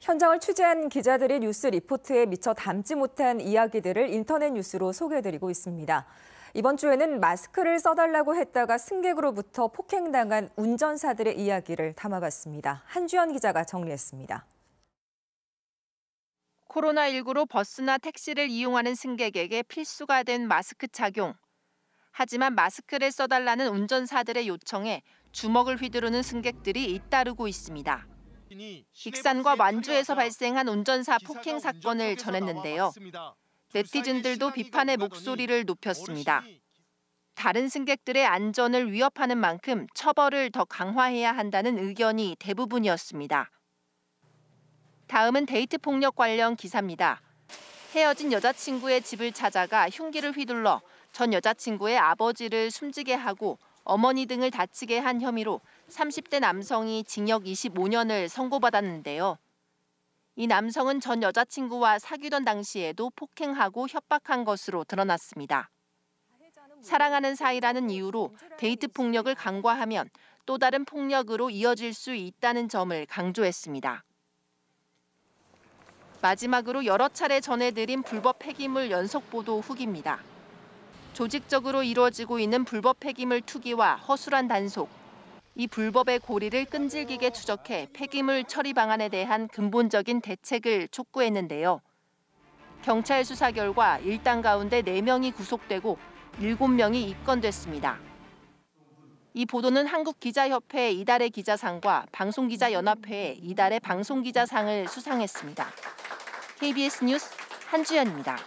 현장을 취재한 기자들이 뉴스 리포트에 미처 담지 못한 이야기들을 인터넷 뉴스로 소개해드리고 있습니다. 이번 주에는 마스크를 써달라고 했다가 승객으로부터 폭행당한 운전사들의 이야기를 담아봤습니다. 한주연 기자가 정리했습니다. 코로나19로 버스나 택시를 이용하는 승객에게 필수가 된 마스크 착용. 하지만 마스크를 써달라는 운전사들의 요청에 주먹을 휘두르는 승객들이 잇따르고 있습니다. 익산과 완주에서 발생한 운전사 폭행 사건을 전했는데요. 네티즌들도 비판의 목소리를 높였습니다. 다른 승객들의 안전을 위협하는 만큼 처벌을 더 강화해야 한다는 의견이 대부분이었습니다. 다음은 데이트 폭력 관련 기사입니다. 헤어진 여자친구의 집을 찾아가 흉기를 휘둘러 전 여자친구의 아버지를 숨지게 하고 어머니 등을 다치게 한 혐의로 30대 남성이 징역 25년을 선고받았는데요. 이 남성은 전 여자친구와 사귀던 당시에도 폭행하고 협박한 것으로 드러났습니다. 사랑하는 사이라는 이유로 데이트 폭력을 강과하면 또 다른 폭력으로 이어질 수 있다는 점을 강조했습니다. 마지막으로 여러 차례 전해드린 불법 폐기물 연속 보도 후기입니다. 조직적으로 이루어지고 있는 불법 폐기물 투기와 허술한 단속, 이 불법의 고리를 끈질기게 추적해 폐기물 처리 방안에 대한 근본적인 대책을 촉구했는데요. 경찰 수사 결과 일당 가운데 4명이 구속되고 7명이 입건됐습니다. 이 보도는 한국기자협회 이달의 기자상과 방송기자연합회 이달의 방송기자상을 수상했습니다. KBS 뉴스 한주연입니다.